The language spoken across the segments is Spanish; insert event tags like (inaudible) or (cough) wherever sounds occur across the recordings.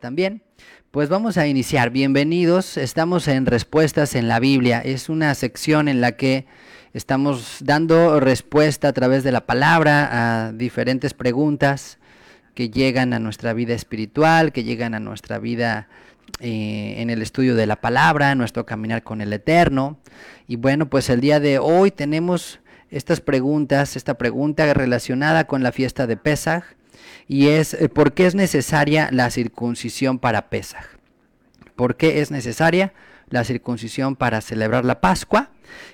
también. Pues vamos a iniciar. Bienvenidos. Estamos en Respuestas en la Biblia. Es una sección en la que estamos dando respuesta a través de la palabra a diferentes preguntas que llegan a nuestra vida espiritual, que llegan a nuestra vida eh, en el estudio de la palabra, nuestro caminar con el Eterno. Y bueno, pues el día de hoy tenemos estas preguntas, esta pregunta relacionada con la fiesta de Pesaj, y es eh, por qué es necesaria la circuncisión para Pesaj. ¿Por qué es necesaria la circuncisión para celebrar la Pascua?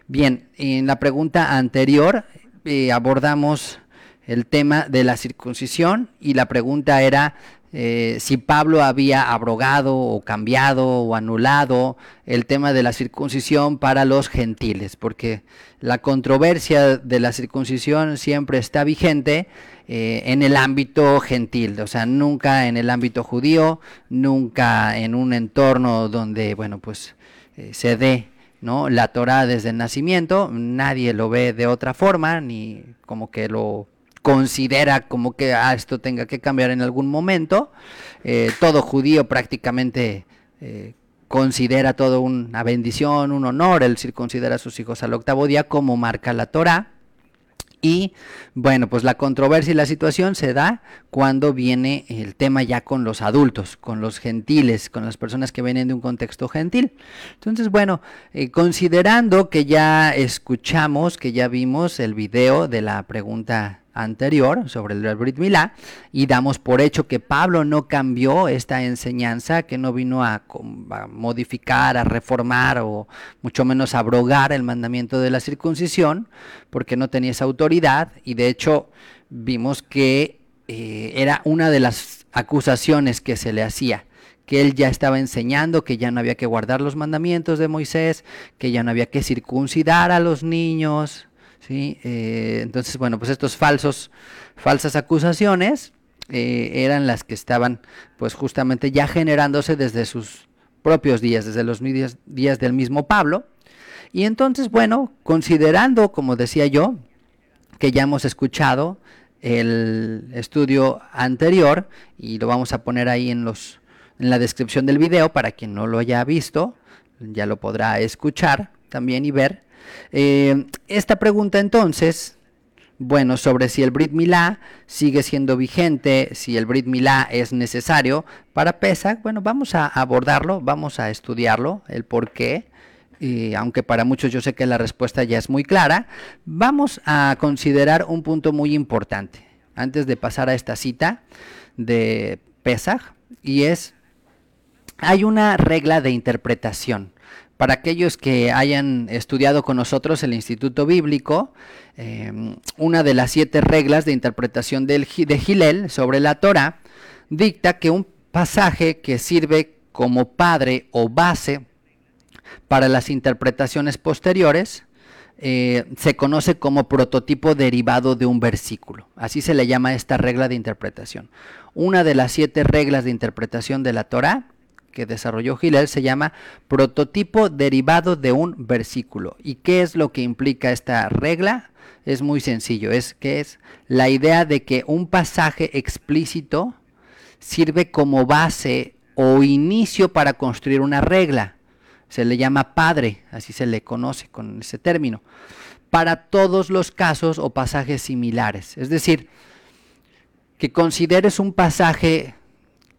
Bien, en la pregunta anterior eh, abordamos el tema de la circuncisión y la pregunta era eh, si Pablo había abrogado o cambiado o anulado el tema de la circuncisión para los gentiles, porque la controversia de la circuncisión siempre está vigente eh, en el ámbito gentil, o sea, nunca en el ámbito judío, nunca en un entorno donde, bueno, pues eh, se dé. ¿no? La Torah desde el nacimiento, nadie lo ve de otra forma, ni como que lo considera como que ah, esto tenga que cambiar en algún momento. Eh, todo judío prácticamente eh, considera todo una bendición, un honor el considera a sus hijos al octavo día como marca la Torah. Y bueno, pues la controversia y la situación se da cuando viene el tema ya con los adultos, con los gentiles, con las personas que vienen de un contexto gentil. Entonces, bueno, eh, considerando que ya escuchamos, que ya vimos el video de la pregunta anterior sobre el Brit Milá y damos por hecho que Pablo no cambió esta enseñanza, que no vino a, modificar, a reformar o mucho menos a abrogar el mandamiento de la circuncisión, porque no tenía esa autoridad y de hecho vimos que eh, era una de las acusaciones que se le hacía que él ya estaba enseñando que ya no había que guardar los mandamientos de Moisés, que ya no había que circuncidar a los niños, eh, entonces, bueno, pues estos falsos, falsas acusaciones eh, eran las que estaban, pues justamente ya generándose desde sus propios días, desde los días, del mismo Pablo. Y entonces, bueno, considerando, como decía yo, que ya hemos escuchado el estudio anterior y lo vamos a poner ahí en los en la descripción del video para quien no lo haya visto, ya lo podrá escuchar también y ver. Eh, esta pregunta entonces, bueno, sobre si el Brit Milá sigue siendo vigente, si el Brit Milá es necesario para Pesach, bueno, vamos a abordarlo, vamos a estudiarlo, el por qué. Y aunque para muchos yo sé que la respuesta ya es muy clara, vamos a considerar un punto muy importante antes de pasar a esta cita de Pesach, y es, hay una regla de interpretación para aquellos que hayan estudiado con nosotros el Instituto Bíblico, eh, una de las siete reglas de interpretación de Gilel sobre la Torah dicta que un pasaje que sirve como padre o base para las interpretaciones posteriores eh, se conoce como prototipo derivado de un versículo. Así se le llama esta regla de interpretación. Una de las siete reglas de interpretación de la Torah que desarrolló Hillel se llama prototipo derivado de un versículo. ¿Y qué es lo que implica esta regla? Es muy sencillo, es que es la idea de que un pasaje explícito sirve como base o inicio para construir una regla. Se le llama padre, así se le conoce con ese término, para todos los casos o pasajes similares. Es decir, que consideres un pasaje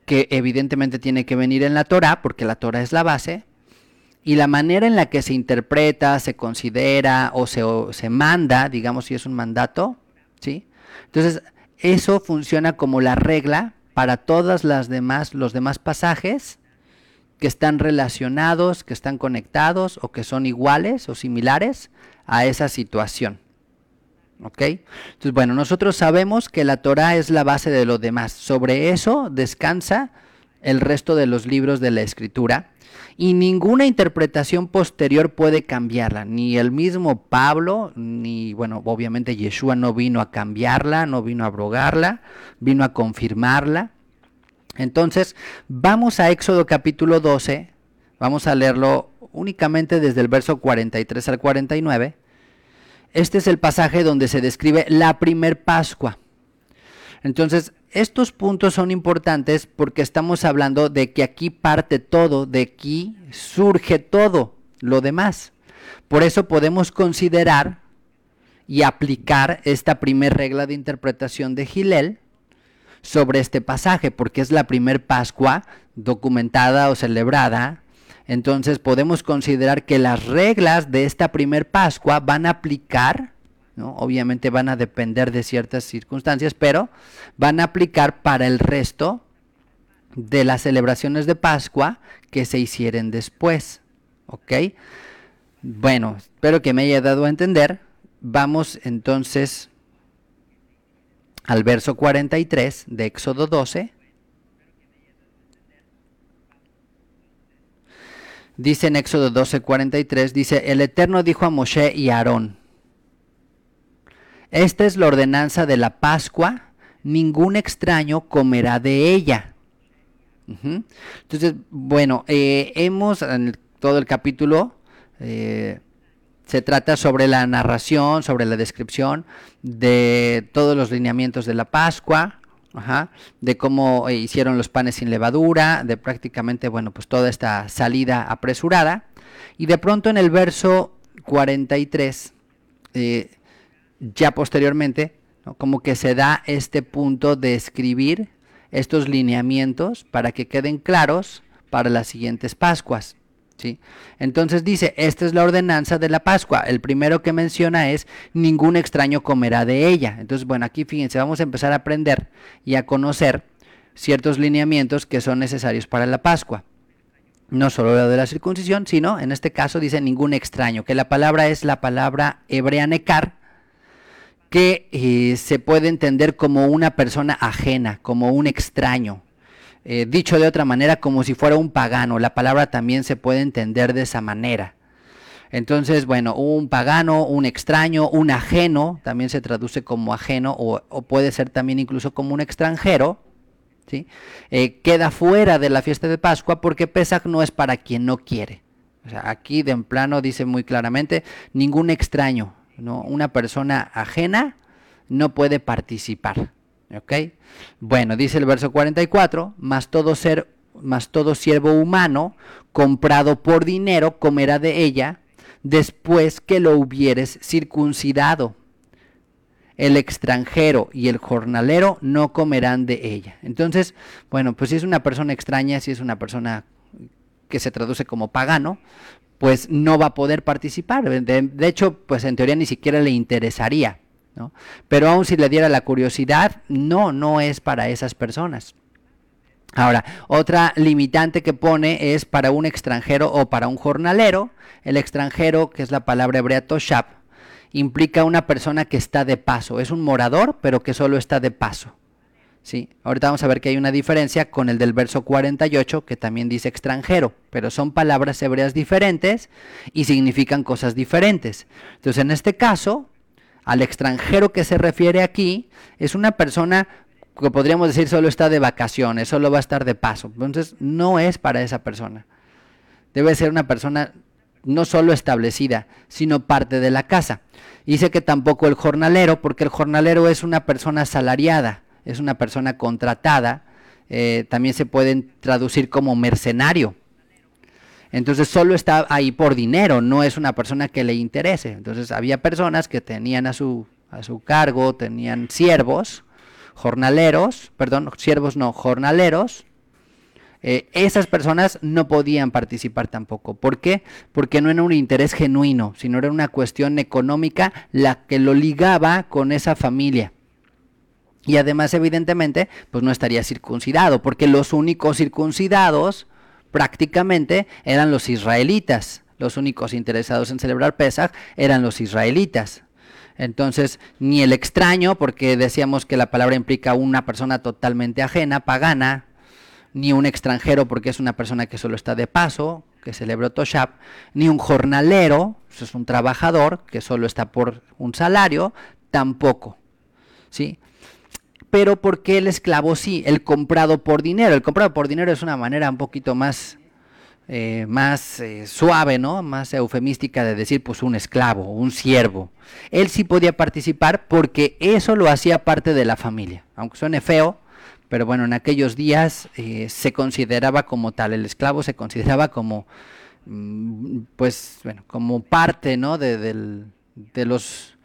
que evidentemente tiene que venir en la Torah, porque la Torah es la base, y la manera en la que se interpreta, se considera o se, se manda, digamos si es un mandato, ¿sí? Entonces, eso funciona como la regla para todas las demás, los demás pasajes que están relacionados, que están conectados o que son iguales o similares a esa situación. ¿ok? Entonces, bueno, nosotros sabemos que la Torah es la base de lo demás. Sobre eso descansa el resto de los libros de la Escritura y ninguna interpretación posterior puede cambiarla. Ni el mismo Pablo, ni, bueno, obviamente Yeshua no vino a cambiarla, no vino a abrogarla, vino a confirmarla. Entonces, vamos a Éxodo capítulo 12, vamos a leerlo únicamente desde el verso 43 al 49 este es el pasaje donde se describe la primer Pascua. Entonces, estos puntos son importantes porque estamos hablando de que aquí parte todo, de aquí surge todo lo demás. Por eso podemos considerar y aplicar esta primera regla de interpretación de Gilel sobre este pasaje, porque es la primer Pascua documentada o celebrada entonces podemos considerar que las reglas de esta primer Pascua van a aplicar, obviamente van a depender de ciertas circunstancias, pero van a aplicar para el resto de las celebraciones de Pascua que se hicieren después. ¿Ok? Bueno, espero que me haya dado a entender. Vamos entonces al verso 43 de Éxodo 12 dice en Éxodo 12, 43, dice, el Eterno dijo a Moshe y a Aarón, esta es la ordenanza de la Pascua, ningún extraño comerá de ella. Entonces, bueno, eh, hemos en todo el capítulo, eh, se trata sobre la narración, sobre la descripción de todos los lineamientos de la Pascua, de cómo eh, hicieron los panes sin levadura, de prácticamente, bueno, pues toda esta salida apresurada. Y de pronto en el verso 43, eh, ya posteriormente, como que se da este punto de escribir estos lineamientos para que queden claros para las siguientes Pascuas. Entonces dice, esta es la ordenanza de la Pascua. El primero que menciona es, ningún extraño comerá de ella. Entonces, bueno, aquí fíjense, vamos a empezar a aprender y a conocer ciertos lineamientos que son necesarios para la Pascua. No solo lo de la circuncisión, sino en este caso dice ningún extraño, que la palabra es la palabra hebrea necar, que eh, se puede entender como una persona ajena, como un extraño, eh, dicho de otra manera, como si fuera un pagano. La palabra también se puede entender de esa manera. Entonces, bueno, un pagano, un extraño, un ajeno, también se traduce como ajeno o, puede ser también incluso como un extranjero, eh, queda fuera de la fiesta de Pascua porque Pesach no es para quien no quiere. aquí de en plano dice muy claramente, ningún extraño, ¿no? una persona ajena no puede participar. Bueno, dice el verso 44, más todo ser, más todo siervo humano comprado por dinero comerá de ella después que lo hubieres circuncidado. El extranjero y el jornalero no comerán de ella. Entonces, bueno, pues si es una persona extraña, si es una persona que se traduce como pagano, pues no va a poder participar. de hecho, pues en teoría ni siquiera le interesaría pero aun si le diera la curiosidad, no, no es para esas personas. Ahora, otra limitante que pone es para un extranjero o para un jornalero. El extranjero, que es la palabra hebrea toshab, implica una persona que está de paso. Es un morador, pero que solo está de paso. ¿Sí? Ahorita vamos a ver que hay una diferencia con el del verso 48, que también dice extranjero, pero son palabras hebreas diferentes y significan cosas diferentes. Entonces, en este caso, al extranjero que se refiere aquí es una persona que podríamos decir solo está de vacaciones, solo va a estar de paso. Entonces, no es para esa persona. Debe ser una persona no solo establecida, sino parte de la casa. Dice que tampoco el jornalero, porque el jornalero es una persona asalariada, es una persona contratada, eh, también se pueden traducir como mercenario. Entonces solo está ahí por dinero, no es una persona que le interese. Entonces había personas que tenían a su, a su cargo, tenían siervos, jornaleros, perdón, siervos no, jornaleros. Eh, esas personas no podían participar tampoco. ¿Por qué? Porque no era un interés genuino, sino era una cuestión económica la que lo ligaba con esa familia. Y además, evidentemente, pues no estaría circuncidado, porque los únicos circuncidados prácticamente eran los israelitas. Los únicos interesados en celebrar Pesach eran los israelitas. Entonces, ni el extraño, porque decíamos que la palabra implica una persona totalmente ajena, pagana, ni un extranjero, porque es una persona que solo está de paso, que celebró Toshab, ni un jornalero, es un trabajador que solo está por un salario, tampoco. ¿Sí? pero porque el esclavo sí? El comprado por dinero. El comprado por dinero es una manera un poquito más, eh, más eh, suave, ¿no? Más eufemística de decir, pues un esclavo, un siervo. Él sí podía participar porque eso lo hacía parte de la familia. Aunque suene feo, pero bueno, en aquellos días eh, se consideraba como tal. El esclavo se consideraba como, mm, pues, bueno, como parte, ¿no? De, de los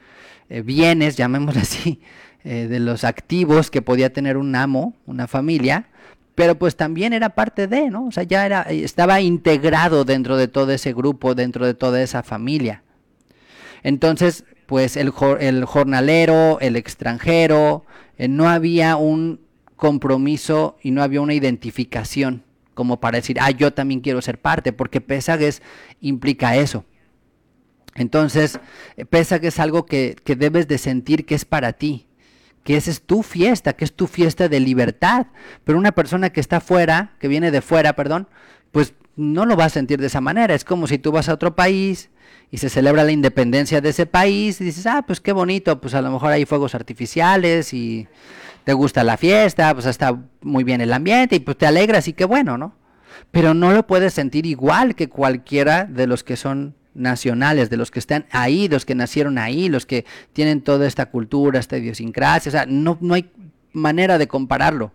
bienes, llamémoslo así, eh, de los activos que podía tener un amo, una familia, pero pues también era parte de, ¿no? O sea, ya era, estaba integrado dentro de todo ese grupo, dentro de toda esa familia. Entonces, pues el, jornalero, el extranjero, eh, no había un compromiso y no había una identificación como para decir, ah, yo también quiero ser parte, porque Pesagues implica eso. Entonces, que eh, es algo que, que debes de sentir que es para ti, que esa es tu fiesta, que es tu fiesta de libertad. Pero una persona que está fuera, que viene de fuera, perdón, pues no lo va a sentir de esa manera. Es como si tú vas a otro país y se celebra la independencia de ese país y dices, ah, pues qué bonito, pues a lo mejor hay fuegos artificiales y te gusta la fiesta, pues está muy bien el ambiente y pues te alegras y qué bueno, ¿no? Pero no lo puedes sentir igual que cualquiera de los que son nacionales, de los que están ahí, los que nacieron ahí, los que tienen toda esta cultura, esta idiosincrasia, o sea, no, no hay manera de compararlo.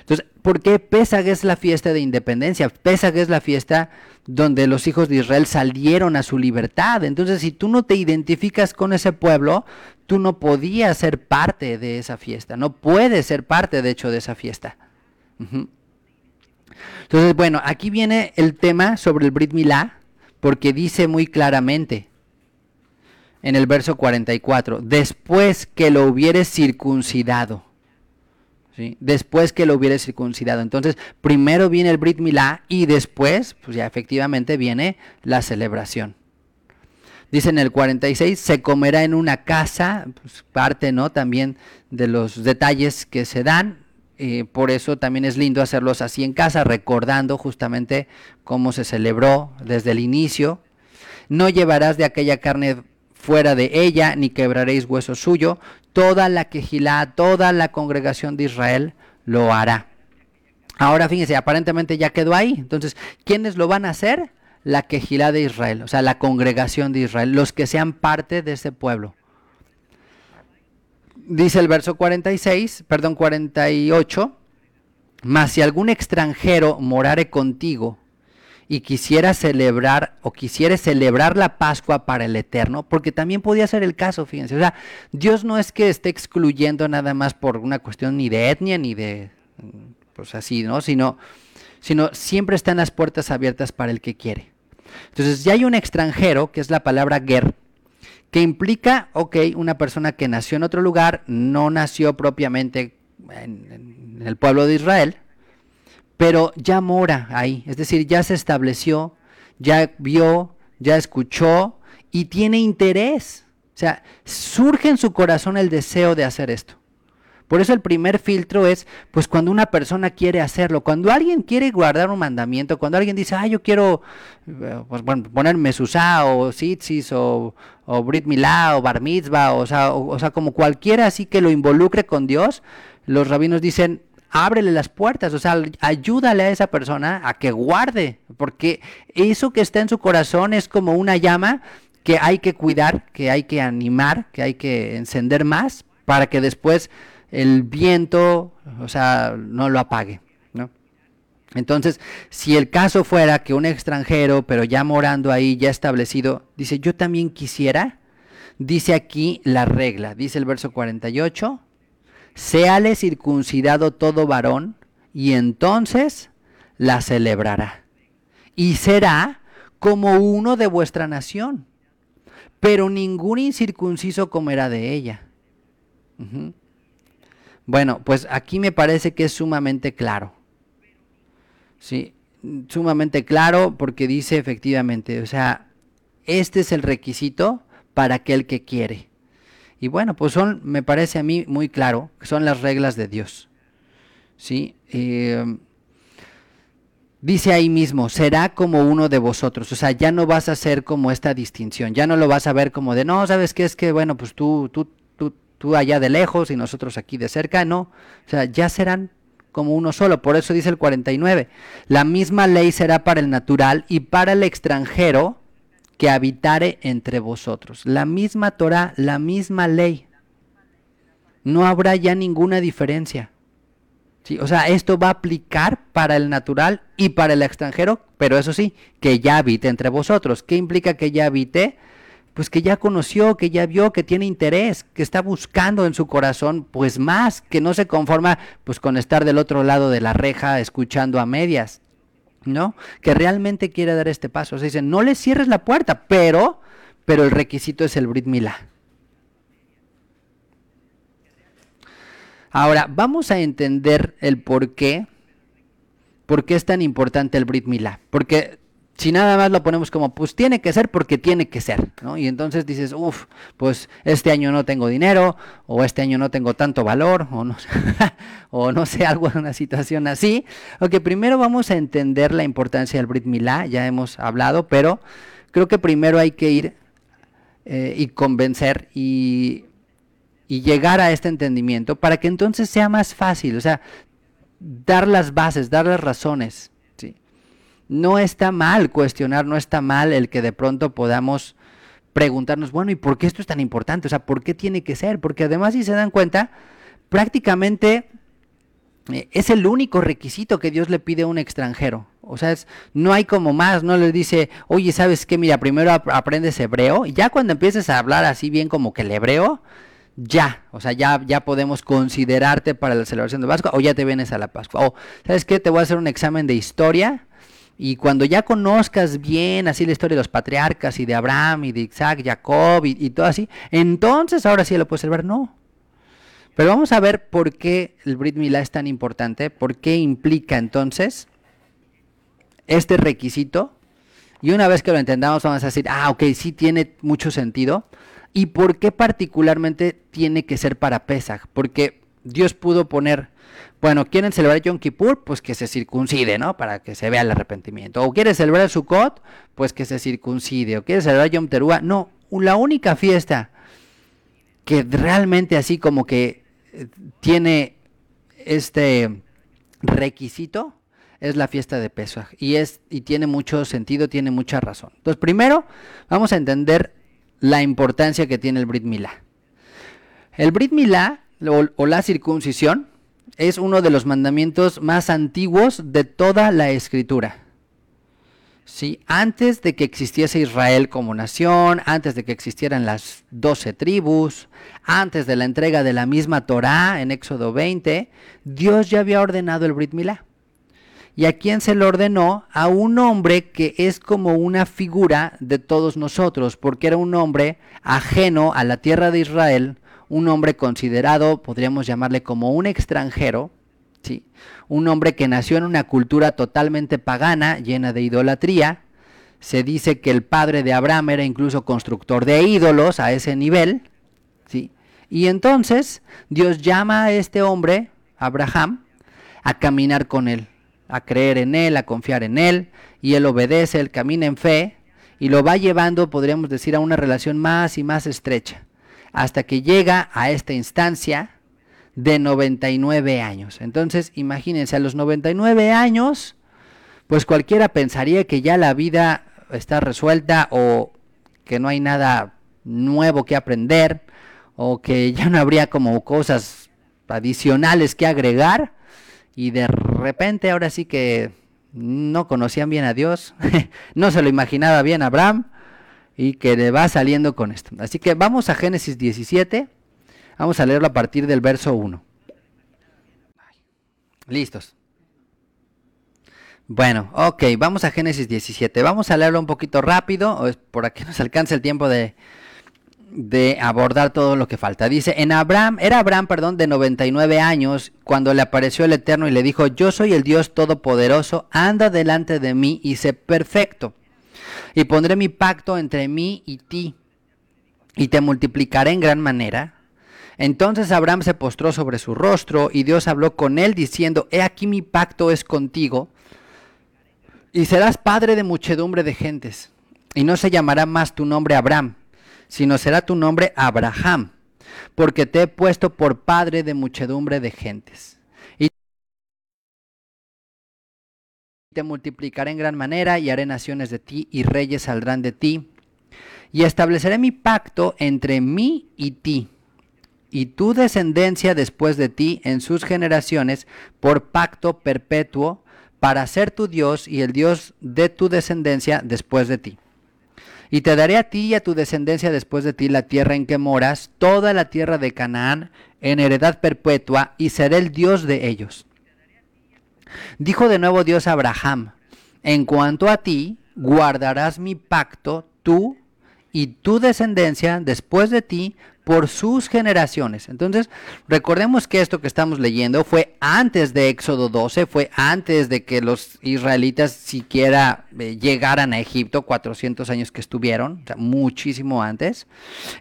Entonces, ¿por qué que es la fiesta de independencia? que es la fiesta donde los hijos de Israel salieron a su libertad. Entonces, si tú no te identificas con ese pueblo, tú no podías ser parte de esa fiesta. No puedes ser parte, de hecho, de esa fiesta. Entonces, bueno, aquí viene el tema sobre el Brit Milá porque dice muy claramente en el verso 44, después que lo hubiere circuncidado. Después que lo hubiere circuncidado. Entonces, primero viene el Brit Milá y después, pues ya efectivamente viene la celebración. Dice en el 46, se comerá en una casa, pues, parte, ¿no? También de los detalles que se dan, eh, por eso también es lindo hacerlos así en casa, recordando justamente cómo se celebró desde el inicio. No llevarás de aquella carne fuera de ella, ni quebraréis hueso suyo. Toda la quejilá, toda la congregación de Israel lo hará. Ahora fíjense, aparentemente ya quedó ahí. Entonces, ¿quiénes lo van a hacer? La quejilá de Israel, o sea, la congregación de Israel, los que sean parte de ese pueblo dice el verso 46, perdón, 48, mas si algún extranjero morare contigo y quisiera celebrar o quisiera celebrar la Pascua para el Eterno, porque también podía ser el caso, fíjense, o sea, Dios no es que esté excluyendo nada más por una cuestión ni de etnia ni de, pues así, ¿no? Sino, sino siempre están las puertas abiertas para el que quiere. Entonces, ya hay un extranjero, que es la palabra ger, que implica, ok, una persona que nació en otro lugar, no nació propiamente en, el pueblo de Israel, pero ya mora ahí, es decir, ya se estableció, ya vio, ya escuchó y tiene interés. O sea, surge en su corazón el deseo de hacer esto. Por eso el primer filtro es, pues cuando una persona quiere hacerlo, cuando alguien quiere guardar un mandamiento, cuando alguien dice, ah, yo quiero, eh, pues bueno, ponerme susá o tzitzis o, o Brit Milá, o Bar Mitzvah, o sea, o sea, como cualquiera así que lo involucre con Dios, los rabinos dicen, ábrele las puertas, o sea, ayúdale a esa persona a que guarde, porque eso que está en su corazón es como una llama que hay que cuidar, que hay que animar, que hay que encender más para que después el viento, o sea, no lo apague. Entonces, si el caso fuera que un extranjero, pero ya morando ahí, ya establecido, dice, yo también quisiera, dice aquí la regla, dice el verso 48, séale circuncidado todo varón, y entonces la celebrará. Y será como uno de vuestra nación, pero ningún incircunciso comerá de ella. Bueno, pues aquí me parece que es sumamente claro ¿sí? Sumamente claro porque dice efectivamente, o sea, este es el requisito para aquel que quiere. Y bueno, pues son, me parece a mí muy claro, que son las reglas de Dios. ¿Sí? Eh, dice ahí mismo, será como uno de vosotros. O sea, ya no vas a ser como esta distinción, ya no lo vas a ver como de, no, ¿sabes qué? Es que, bueno, pues tú, tú, tú, tú allá de lejos y nosotros aquí de cerca, no. O sea, ya serán como uno solo. Por eso dice el 49. La misma ley será para el natural y para el extranjero que habitare entre vosotros. La misma Torah, la misma ley. No habrá ya ninguna diferencia. O sea, esto va a aplicar para el natural y para el extranjero, pero eso sí, que ya habite entre vosotros. ¿Qué implica que ya habite? pues que ya conoció, que ya vio, que tiene interés, que está buscando en su corazón, pues más, que no se conforma pues con estar del otro lado de la reja escuchando a medias, ¿no? Que realmente quiere dar este paso. se dice, no le cierres la puerta, pero, pero el requisito es el Brit Milá. Ahora, vamos a entender el por qué, por qué es tan importante el Brit Milá, porque si nada más lo ponemos como, pues tiene que ser porque tiene que ser, ¿no? Y entonces dices, uff, pues este año no tengo dinero, o este año no tengo tanto valor, o no, sé, (laughs) algo, en una situación así. Ok, primero vamos a entender la importancia del Brit Milá, ya hemos hablado, pero creo que primero hay que ir eh, y convencer y llegar a este entendimiento para que entonces sea más fácil, o sea, dar las bases, dar las razones no está mal cuestionar, no está mal el que de pronto podamos preguntarnos, bueno, ¿y por qué esto es tan importante? O sea, ¿por qué tiene que ser? Porque además, si se dan cuenta, prácticamente eh, es el único requisito que Dios le pide a un extranjero. O sea, es, no hay como más, no le dice, oye, ¿sabes qué? Mira, primero aprendes hebreo y ya cuando empieces a hablar así bien como que el hebreo, ya, o sea, ya, ya podemos considerarte para la celebración de Pascua o ya te vienes a la Pascua. O, ¿sabes qué? Te voy a hacer un examen de historia y cuando ya conozcas bien así la historia de los patriarcas y de Abraham y de Isaac, Jacob y, todo así, entonces ahora sí lo puedes ver, No, pero vamos a ver por qué el Brit Milá es tan importante, por qué implica entonces este requisito. Y una vez que lo entendamos, vamos a decir, ah, ok, sí tiene mucho sentido. ¿Y por qué particularmente tiene que ser para Pesach? Porque Dios pudo poner, bueno, ¿quieren celebrar Yom Kippur? Pues que se circuncide, ¿no? Para que se vea el arrepentimiento. ¿O quieren celebrar Sukkot? Pues que se circuncide. ¿O quieren celebrar Yom Teruah? No, la única fiesta que realmente así como que eh, tiene este requisito es la fiesta de Pesaj y es y tiene mucho sentido, tiene mucha razón. Entonces, primero vamos a entender la importancia que tiene el Brit Milá. El Brit Milá o, la circuncisión es uno de los mandamientos más antiguos de toda la escritura. ¿Sí? Antes de que existiese Israel como nación, antes de que existieran las doce tribus, antes de la entrega de la misma Torá en Éxodo 20, Dios ya había ordenado el Brit Milá. ¿Y a quién se lo ordenó? A un hombre que es como una figura de todos nosotros, porque era un hombre ajeno a la tierra de Israel, un hombre considerado, podríamos llamarle como un extranjero, ¿sí? un hombre que nació en una cultura totalmente pagana, llena de idolatría. Se dice que el padre de Abraham era incluso constructor de ídolos a ese nivel. ¿sí? Y entonces Dios llama a este hombre, Abraham, a caminar con él, a creer en él, a confiar en él, y él obedece, él camina en fe, y lo va llevando, podríamos decir, a una relación más y más estrecha hasta que llega a esta instancia de 99 años. Entonces, imagínense, a los 99 años, pues cualquiera pensaría que ya la vida está resuelta o que no hay nada nuevo que aprender o que (laughs) ya no habría como cosas adicionales que agregar y de repente ahora sí que no conocían bien a Dios, (laughs) no se lo imaginaba bien Abraham y que le va saliendo con esto. Así que vamos a Génesis 17, vamos a leerlo a partir del verso 1. Listos. Bueno, ok, vamos a Génesis 17. Vamos a leerlo un poquito rápido, por aquí nos alcanza el tiempo de, de abordar todo lo que falta. Dice, en Abraham, era Abraham, perdón, de 99 años, cuando le apareció el Eterno y le dijo, yo soy el Dios Todopoderoso, anda delante de mí y sé perfecto. Y pondré mi pacto entre mí y ti, y te multiplicaré en gran manera. Entonces Abraham se postró sobre su rostro, y Dios habló con él, diciendo, He aquí mi pacto es contigo, y serás padre de muchedumbre de gentes, y no se llamará más tu nombre Abraham, sino será tu nombre Abraham, porque te he puesto por padre de muchedumbre de gentes. te multiplicaré en gran manera y haré naciones de ti y reyes saldrán de ti. Y estableceré mi pacto entre mí y ti y tu descendencia después de ti en sus generaciones por pacto perpetuo para ser tu Dios y el Dios de tu descendencia después de ti. Y te daré a ti y a tu descendencia después de ti la tierra en que moras, toda la tierra de Canaán, en heredad perpetua, y seré el Dios de ellos. Dijo de nuevo Dios a Abraham, en cuanto a ti, guardarás mi pacto, tú y tu descendencia después de ti por sus generaciones. Entonces, recordemos que esto que estamos leyendo fue antes de Éxodo 12, fue antes de que los israelitas siquiera eh, llegaran a Egipto, 400 años que estuvieron, o sea, muchísimo antes.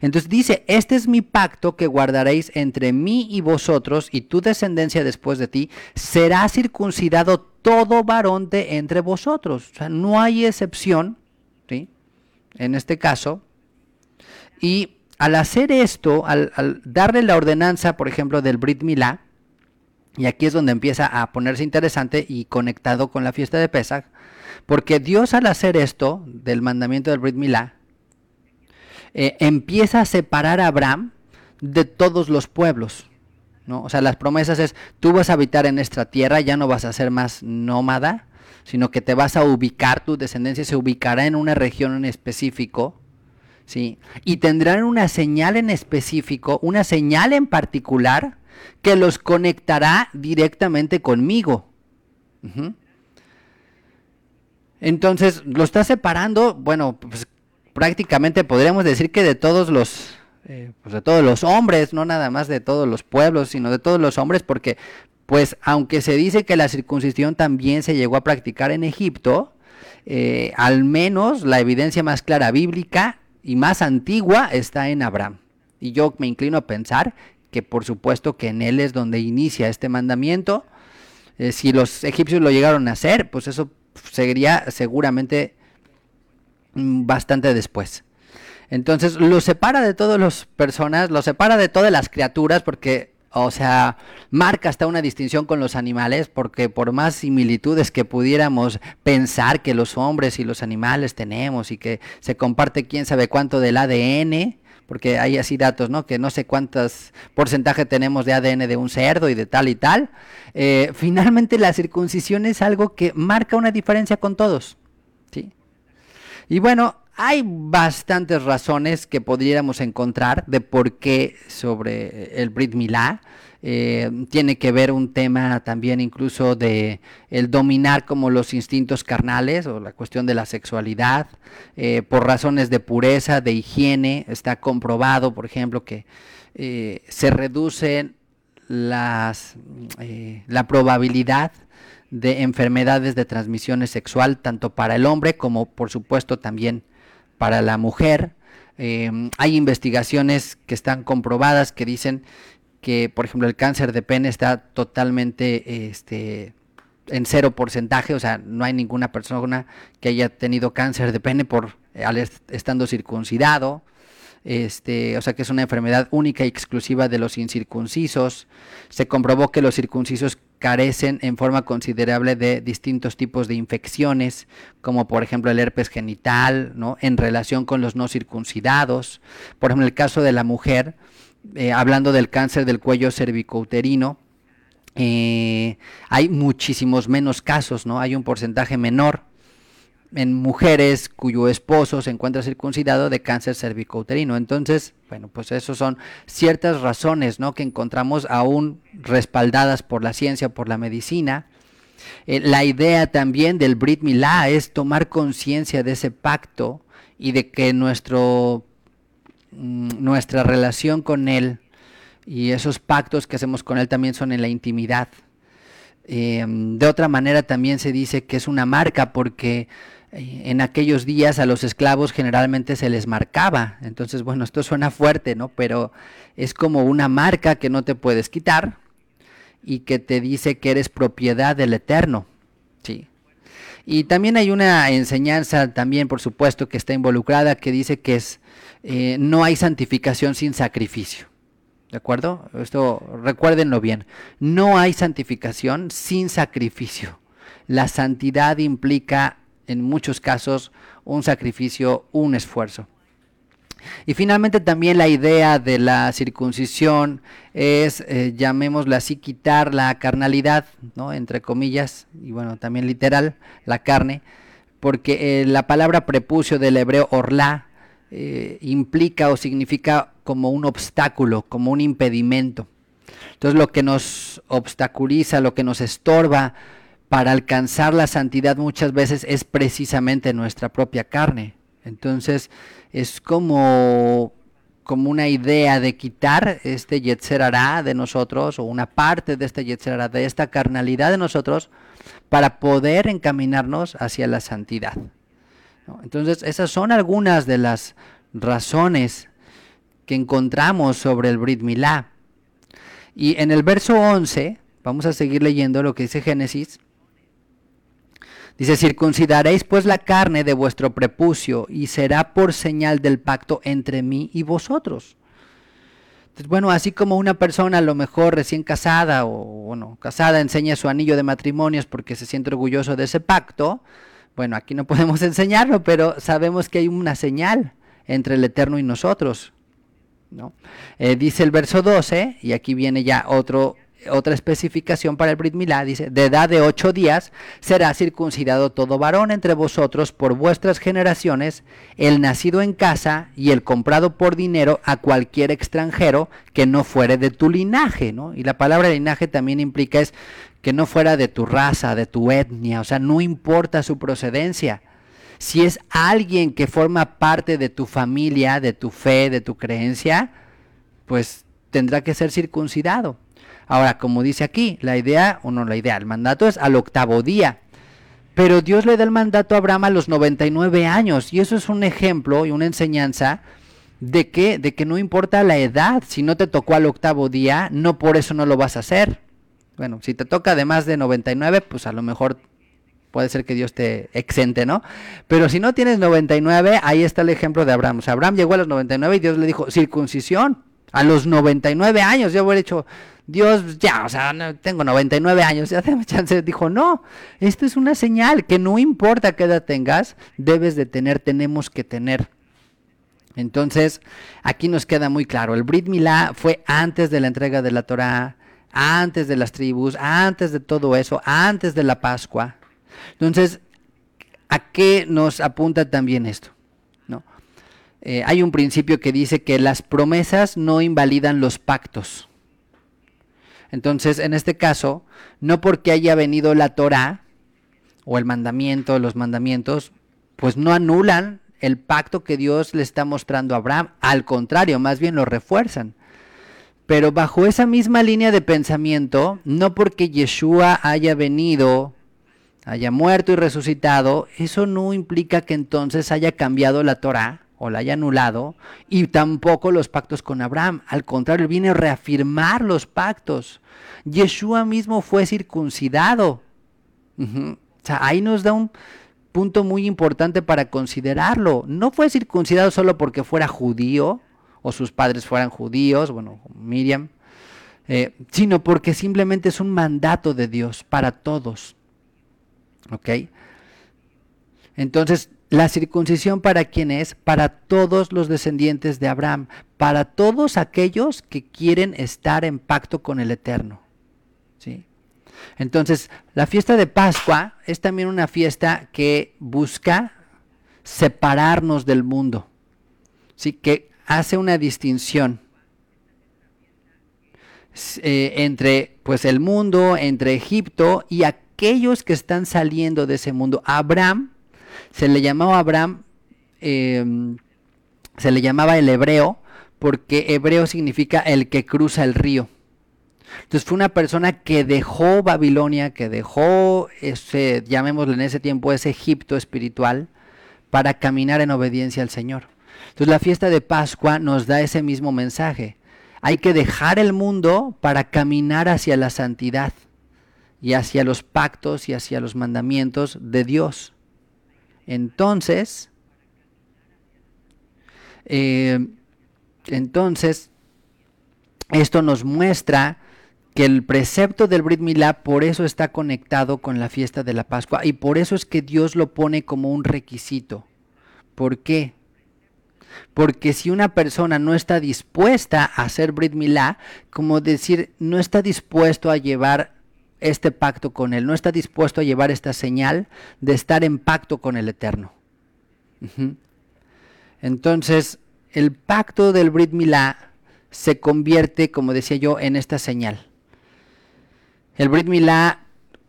Entonces dice, este es mi pacto que guardaréis entre mí y vosotros y tu descendencia después de ti, será circuncidado todo varón de entre vosotros. O sea, no hay excepción, ¿sí? En este caso. Y al hacer esto, al, darle la ordenanza, por ejemplo, del Brit Milá, y aquí es donde empieza a ponerse interesante y conectado con la fiesta de Pesach, porque Dios al hacer esto del mandamiento del Brit Milá, eh, empieza a separar a Abraham de todos los pueblos. O sea, las promesas es, tú vas a habitar en esta tierra, ya no vas a ser más nómada, sino que te vas a ubicar, tu descendencia se ubicará en una región en específico y tendrán una señal en específico, una señal en particular que los conectará directamente conmigo. Entonces, lo está separando, bueno, pues, prácticamente podríamos decir que de todos los eh, pues, de todos los hombres, no nada más de todos los pueblos, sino de todos los hombres, porque pues aunque se dice que la circuncisión también se llegó a practicar en Egipto, eh, al menos la evidencia más clara bíblica y más antigua está en Abraham. Y yo me inclino a pensar que por supuesto que en él es donde inicia este mandamiento. Eh, si los egipcios lo llegaron a hacer, pues eso seguiría seguramente mm, bastante después. Entonces lo separa de todas las personas, lo separa de todas las criaturas, porque o sea, marca hasta una distinción con los animales, porque por más similitudes que pudiéramos pensar que los hombres y los animales tenemos y que se comparte quién sabe cuánto del ADN, porque hay así datos, ¿no? Que no sé cuántos porcentaje tenemos de ADN de un cerdo y de tal y tal. Eh, finalmente la circuncisión es algo que marca una diferencia con todos, ¿sí? Y bueno, hay bastantes razones que podríamos encontrar de por qué sobre el Brit Milá. Eh, tiene que ver un tema también incluso de el dominar como los instintos carnales o la cuestión de la sexualidad eh, por razones de pureza, de higiene. Está comprobado, por ejemplo, que eh, se reduce las, la probabilidad de enfermedades de transmisión sexual, tanto para el hombre como por supuesto también para la mujer. Em, hay investigaciones que están comprobadas que dicen que, por ejemplo, el cáncer de pene está totalmente este, en cero porcentaje, o sea, no hay ninguna persona que haya tenido cáncer de pene por estando circuncidado. Este, o sea que es una enfermedad única y exclusiva de los incircuncisos. Se comprobó que los circuncisos carecen en forma considerable de distintos tipos de infecciones, como por ejemplo el herpes genital, ¿no? En relación con los no circuncidados. Por ejemplo, en el caso de la mujer, eh, hablando del cáncer del cuello cervicouterino, eh, hay muchísimos menos casos, ¿no? Hay un porcentaje menor en mujeres cuyo esposo se encuentra circuncidado de cáncer cervicouterino. Entonces, bueno, pues esas son ciertas razones, ¿no? Que encontramos aún respaldadas por la ciencia, por la medicina. Eh, la idea también del Brit Milá es tomar conciencia de ese pacto y de que nuestro, mm, nuestra relación con él y esos pactos que hacemos con él también son en la intimidad. Em, de otra manera también se dice que es una marca porque eh, en aquellos días a los esclavos generalmente se les marcaba. Entonces, bueno, esto suena fuerte, ¿no? Pero es como una marca que no te puedes quitar y que te dice que eres propiedad del Eterno. Sí. Y también hay una enseñanza, también por supuesto, que está involucrada, que dice que es, eh, no hay santificación sin sacrificio. ¿De acuerdo? Esto recuérdenlo bien. No hay santificación sin sacrificio. La santidad implica en muchos casos un sacrificio, un esfuerzo. Y finalmente también la idea de la circuncisión es, eh, llamémosla así, quitar la carnalidad, entre comillas, y bueno, también literal, la carne, porque eh, la palabra prepucio del hebreo orla eh, implica o significa como un obstáculo, como un impedimento. Entonces lo que nos obstaculiza, lo que nos estorba, para alcanzar la santidad muchas veces es precisamente nuestra propia carne. Entonces es como, como una idea de quitar este yetzer de nosotros o una parte de este yetzer de esta carnalidad de nosotros para poder encaminarnos hacia la santidad. Entonces esas son algunas de las razones que encontramos sobre el Brit Milá. Y en el verso 11, vamos a seguir leyendo lo que dice Génesis, Dice, circuncidaréis pues la carne de vuestro prepucio y será por señal del pacto entre mí y vosotros. bueno, así como una persona a lo mejor recién casada o bueno, casada enseña su anillo de matrimonios porque se siente orgulloso de ese pacto, bueno, aquí no (laughs) podemos enseñarlo, pero sabemos que hay una señal entre el Eterno y nosotros. ¿no? Eh, dice el verso 12, y aquí viene ya otro otra especificación para el Brit Milá dice, de edad de ocho días será circuncidado todo varón entre vosotros por vuestras generaciones, el nacido en casa y el comprado por dinero a cualquier extranjero que no fuere de tu linaje, ¿no? Y la palabra linaje también implica es que no fuera de tu raza, de tu etnia, o sea, no importa su procedencia. Si es alguien que forma parte de tu familia, de tu fe, de tu creencia, pues tendrá que ser circuncidado. Ahora, como dice aquí, la idea, o no la idea, el mandato es al octavo día. Pero Dios le da el mandato a Abraham a los 99 años. Y eso es un ejemplo y una enseñanza de que, de que no importa la edad. Si no te tocó al octavo día, no por eso no lo vas a hacer. Bueno, si te toca de más de 99, pues a lo mejor puede ser que Dios te exente, ¿no? Pero si no tienes 99, ahí está el ejemplo de Abraham. O sea, Abraham llegó a los 99 y Dios le dijo, circuncisión. A los 99 años yo hubiera dicho, Dios, ya, o sea, tengo 99 años, ya tengo chance. Dijo, no, esto es una señal que no importa qué edad tengas, debes de tener, tenemos que tener. Entonces, aquí nos queda muy claro, el Brit Milá fue antes de la entrega de la Torah, antes de las tribus, antes de todo eso, antes de la Pascua. Entonces, ¿a qué nos apunta también esto? Eh, hay un principio que dice que las promesas no invalidan los pactos. Entonces, en este caso, no porque haya venido la Torá o el mandamiento, los mandamientos, pues no anulan el pacto que Dios le está mostrando a Abraham. Al contrario, más bien lo refuerzan. Pero bajo esa misma línea de pensamiento, no porque Yeshua haya venido, haya muerto y resucitado, eso no implica que entonces haya cambiado la Torá o la haya anulado, y tampoco los pactos con Abraham. Al contrario, viene a reafirmar los pactos. Yeshua mismo fue circuncidado. ahí nos da un punto muy importante para considerarlo. No fue circuncidado solo porque fuera judío, o sus padres fueran judíos, bueno, Miriam, eh, sino porque simplemente es un mandato de Dios para todos. ¿Ok? Entonces, la circuncisión para quién es? Para todos los descendientes de Abraham, para todos aquellos que quieren estar en pacto con el Eterno. ¿Sí? Entonces, la fiesta de Pascua es también una fiesta que busca separarnos del mundo. ¿Sí? Que hace una distinción eh, entre pues el mundo, entre Egipto y aquellos que están saliendo de ese mundo. Abraham se le llamaba Abraham, em, se le llamaba el hebreo, porque hebreo significa el que cruza el río. Entonces fue una persona que dejó Babilonia, que dejó ese, llamémosle en ese tiempo, ese Egipto espiritual, para caminar en obediencia al Señor. Entonces la fiesta de Pascua nos da ese mismo mensaje. Hay que dejar el mundo para caminar hacia la santidad y hacia los pactos y hacia los mandamientos de Dios. Entonces, eh, entonces, esto nos muestra que el precepto del Brit Milá por eso está conectado con la fiesta de la Pascua y por eso es que Dios lo pone como un requisito. ¿Por qué? Porque si una persona no está dispuesta a hacer Brit Milá, como decir, no está dispuesto a llevar este pacto con Él, no está dispuesto a llevar esta señal de estar en pacto con el Eterno. Entonces, el pacto del Brit Milá se convierte, como decía yo, en esta señal. El Brit Milá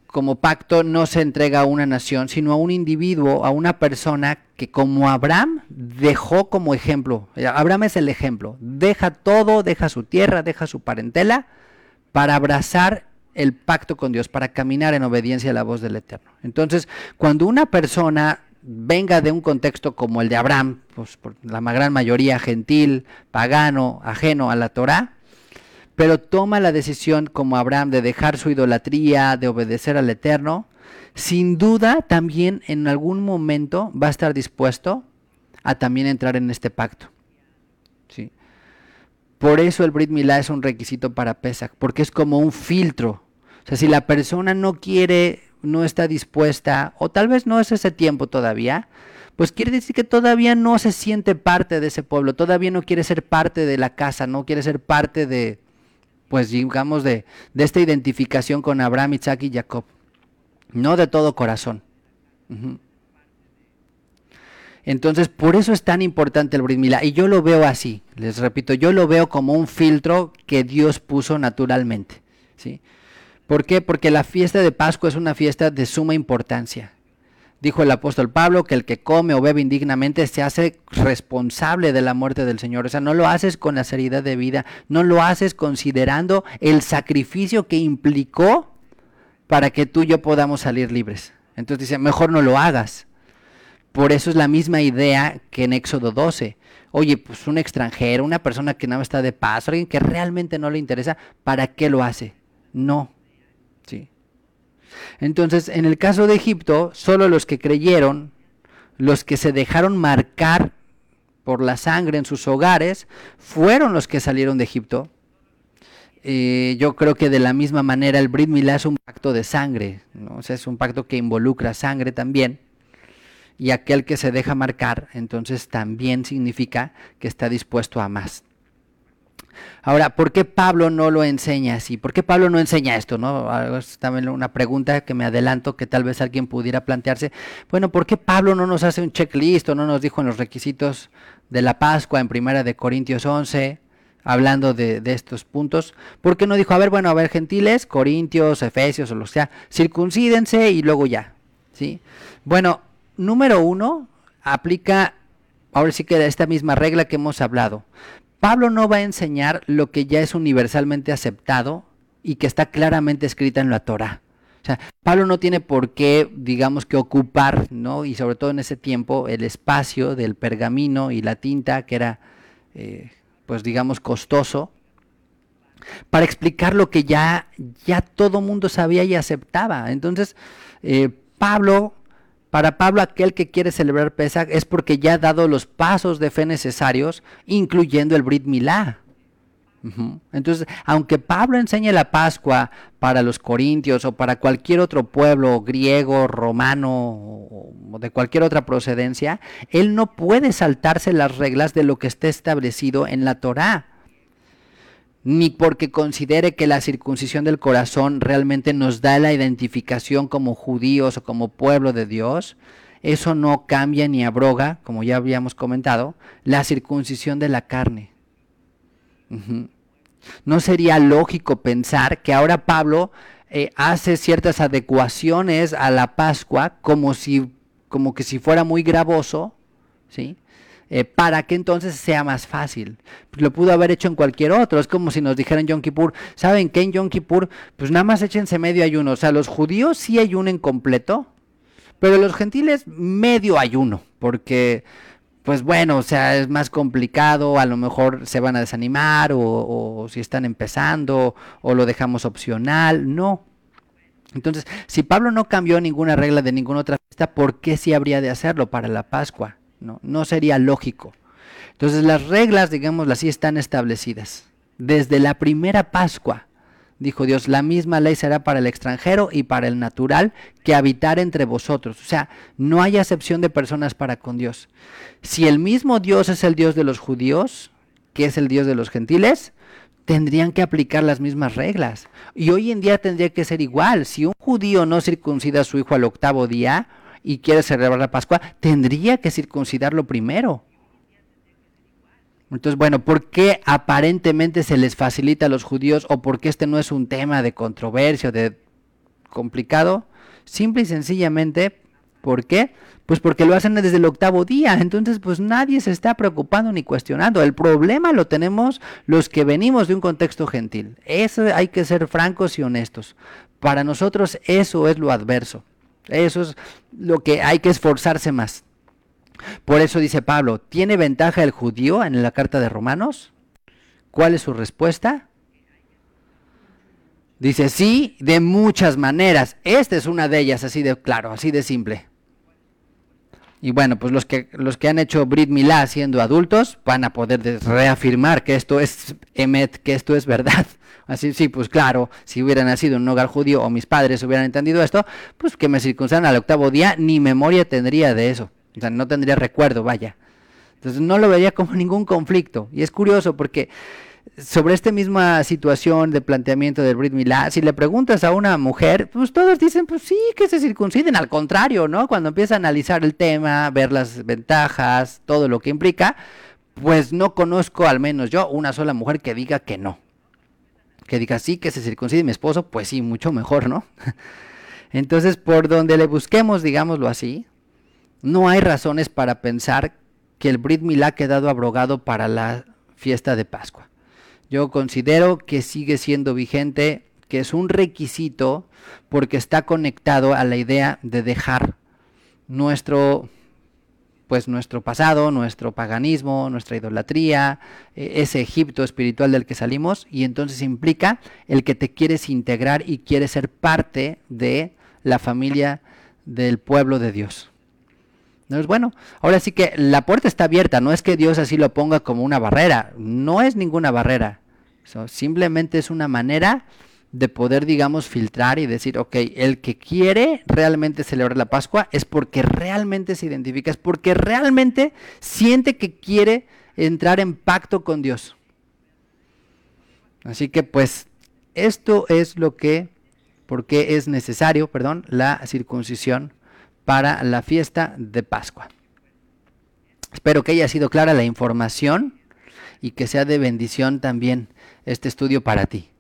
como pacto no se entrega a una nación, sino a un individuo, a una persona que como Abraham dejó como ejemplo. Abraham es el ejemplo. Deja todo, deja su tierra, deja su parentela para abrazar el pacto con Dios, para caminar en obediencia a la voz del Eterno. Entonces, cuando una persona venga de un contexto como el de Abraham, pues por la gran mayoría gentil, pagano, ajeno a la Torá, pero toma la decisión como Abraham de dejar su idolatría, de obedecer al Eterno, sin duda también en algún momento va a estar dispuesto a también entrar en este pacto. ¿sí? Por eso el Brit Milá es un requisito para Pesach, porque es como un filtro. O sea, si la persona no quiere, no está dispuesta, o tal vez no es ese tiempo todavía, pues quiere decir que todavía no se siente parte de ese pueblo, todavía no quiere ser parte de la casa, no quiere ser parte de, pues digamos, de, de esta identificación con Abraham, Isaac y Jacob. No de todo corazón. Entonces, por eso es tan importante el Brit Y yo lo veo así, les repito, yo lo veo como un filtro que Dios puso naturalmente. ¿sí? ¿Por qué? Porque la fiesta de Pascua es una fiesta de suma importancia. Dijo el apóstol Pablo que el que come o bebe indignamente se hace responsable de la muerte del Señor. O sea, no lo haces con la seriedad de vida, no lo haces considerando el sacrificio que implicó para que tú y yo podamos salir libres. Entonces dice, mejor no lo hagas. Por eso es la misma idea que en Éxodo 12. Oye, pues un extranjero, una persona que nada está de paz, alguien que realmente no le interesa, ¿para qué lo hace? No. ¿Sí? Entonces, en el caso de Egipto, solo los que creyeron, los que se dejaron marcar por la sangre en sus hogares, fueron los que salieron de Egipto. Eh, yo creo que de la misma manera el Brit Milá es un pacto de sangre, ¿no? o sea, es un pacto que involucra sangre también y aquel que se deja marcar, entonces también significa que está dispuesto a más. Ahora, ¿por qué Pablo no lo enseña así? ¿Por qué Pablo no enseña esto? ¿no? Es también una pregunta que me adelanto que tal vez alguien pudiera plantearse. Bueno, ¿por qué Pablo no nos hace un checklist o no nos dijo en los requisitos de la Pascua en Primera de Corintios 11, hablando de, estos puntos, ¿Por qué no dijo, a ver, bueno, a ver, gentiles, corintios, efesios, o lo sea, circuncídense y luego ya, ¿sí? Bueno, número uno, aplica ahora sí queda esta misma regla que hemos hablado. Pablo no va a enseñar lo que ya es universalmente aceptado y que está claramente escrita en la Torah. O sea, Pablo no tiene por qué, digamos que ocupar, ¿no? Y sobre todo en ese tiempo, el espacio del pergamino y la tinta, que era, eh, pues digamos, costoso, para explicar lo que ya, ya todo mundo sabía y aceptaba. Entonces, eh, Pablo para Pablo, aquel que quiere celebrar Pesach es porque ya ha dado los pasos de fe necesarios, incluyendo el Brit Milá. Entonces, aunque Pablo enseñe la Pascua para los corintios o para cualquier otro pueblo griego, romano o de cualquier otra procedencia, él no puede saltarse las reglas de lo que está establecido en la Torá ni porque considere que la circuncisión del corazón realmente nos da la identificación como judíos o como pueblo de Dios, eso no cambia ni abroga, como ya habíamos comentado, la circuncisión de la carne. No sería lógico pensar que ahora Pablo eh, hace ciertas adecuaciones a la Pascua como si como que si fuera muy gravoso, ¿sí? Eh, para que entonces sea más fácil. Lo pudo haber hecho en cualquier otro. Es como si nos dijeran Yom Kippur, ¿saben qué en Yom Kippur? Pues nada más échense medio ayuno. O sea, los judíos sí ayunen completo, pero los gentiles medio ayuno, porque pues bueno, o sea, es más complicado, a lo mejor se van a desanimar o, o, si están empezando o lo dejamos opcional, no. Entonces, si Pablo no cambió ninguna regla de ninguna otra fiesta, ¿por qué sí habría de hacerlo para la Pascua? ¿no? no sería lógico. Entonces las reglas, digámoslo así, están establecidas. Desde la primera Pascua, dijo Dios, la misma ley será para el extranjero y para el natural que habitar entre vosotros. O sea, no hay acepción de personas para con Dios. Si el mismo Dios es el Dios de los judíos, que es el Dios de los gentiles, tendrían que aplicar las mismas reglas. Y hoy en día tendría que ser igual. Si un judío no circuncida a su hijo al octavo día, y quiere celebrar la Pascua, tendría que circuncidarlo primero. Entonces, bueno, ¿por qué aparentemente se les facilita a los judíos o por qué este no es un tema de controversia o de complicado? Simple y sencillamente, ¿por qué? Pues porque lo hacen desde el octavo día, entonces pues nadie se está preocupando ni cuestionando. El problema lo tenemos los que venimos de un contexto gentil. Eso hay que ser francos y honestos. Para nosotros eso es lo adverso. Eso es lo que hay que esforzarse más. Por eso dice Pablo, ¿tiene ventaja el judío en la carta de Romanos? ¿Cuál es su respuesta? Dice, sí, de muchas maneras. Esta es una de ellas, así de claro, así de simple. Y bueno, pues los que, los que han hecho Brit Milá siendo adultos van a poder reafirmar que esto es Emet, que esto es verdad. (laughs) Así, sí, pues claro, si hubiera nacido en un hogar judío o mis padres hubieran entendido esto, pues que me circunstan al octavo día, ni memoria tendría de eso. O sea, no tendría recuerdo, vaya. Entonces no lo vería como ningún conflicto. Y es curioso porque sobre esta misma situación de planteamiento del Brit Milá, si le preguntas a una mujer, pues todos dicen, pues sí, que se circunciden, al contrario, ¿no? Cuando empieza a analizar el tema, ver las ventajas, todo lo que implica, pues no conozco, al menos yo, una sola mujer que diga que no. Que diga, sí, que se circuncide mi esposo, pues sí, mucho mejor, ¿no? (laughs) Entonces, por donde le busquemos, digámoslo así, no hay razones para pensar que el Brit Milá ha quedado abrogado para la fiesta de Pascua yo considero que sigue siendo vigente, que es un requisito porque está conectado a la idea de dejar nuestro pues nuestro pasado, nuestro paganismo, nuestra idolatría, e, ese Egipto espiritual del que salimos, y entonces implica el que te quieres integrar y quieres ser parte de la familia del pueblo de Dios. es bueno, ahora sí que la puerta está abierta, no es que Dios así lo ponga como una barrera, no es ninguna barrera simplemente es una manera de poder, digamos, filtrar y decir, ok, el que quiere realmente celebrar la Pascua es porque realmente se identifica, es porque realmente siente que quiere entrar en pacto con Dios. Así que pues esto es lo que, porque es necesario, perdón, la circuncisión para la fiesta de Pascua. Espero que haya sido clara la información y que sea de bendición también este estudio para ti.